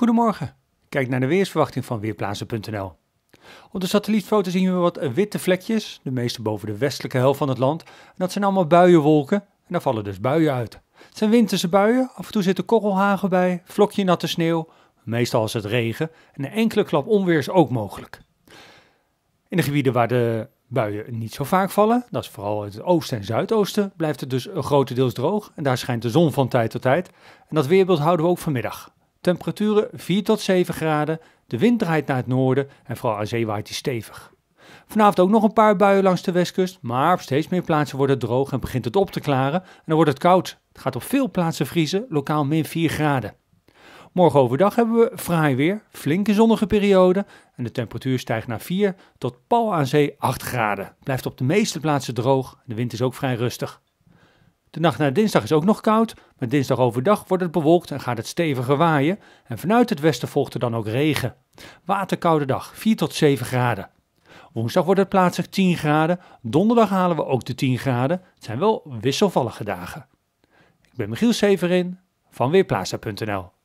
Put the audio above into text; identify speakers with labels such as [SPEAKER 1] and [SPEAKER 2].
[SPEAKER 1] Goedemorgen. Kijk naar de weersverwachting van weerplaatsen.nl. Op de satellietfoto zien we wat witte vlekjes, de meeste boven de westelijke helft van het land. En dat zijn allemaal buienwolken en daar vallen dus buien uit. Het zijn winterse buien, af en toe zitten korrelhagen bij, vlokje natte sneeuw, meestal is het regen. En een enkele klap onweer is ook mogelijk. In de gebieden waar de buien niet zo vaak vallen, dat is vooral het oosten en zuidoosten, blijft het dus grotendeels droog. En daar schijnt de zon van tijd tot tijd. En dat weerbeeld houden we ook vanmiddag. Temperaturen 4 tot 7 graden. De wind draait naar het noorden en vooral aan zee waait hij stevig. Vanavond ook nog een paar buien langs de westkust, maar op steeds meer plaatsen wordt het droog en begint het op te klaren. En dan wordt het koud. Het gaat op veel plaatsen vriezen, lokaal min 4 graden. Morgen overdag hebben we fraai weer, flinke zonnige periode en de temperatuur stijgt naar 4 tot pal aan zee 8 graden. Blijft op de meeste plaatsen droog en de wind is ook vrij rustig. De nacht naar dinsdag is ook nog koud, maar dinsdag overdag wordt het bewolkt en gaat het steviger waaien. En vanuit het westen volgt er dan ook regen. Waterkoude dag, 4 tot 7 graden. Woensdag wordt het plaatselijk 10 graden. Donderdag halen we ook de 10 graden. Het zijn wel wisselvallige dagen. Ik ben Michiel Severin van Weerplaza.nl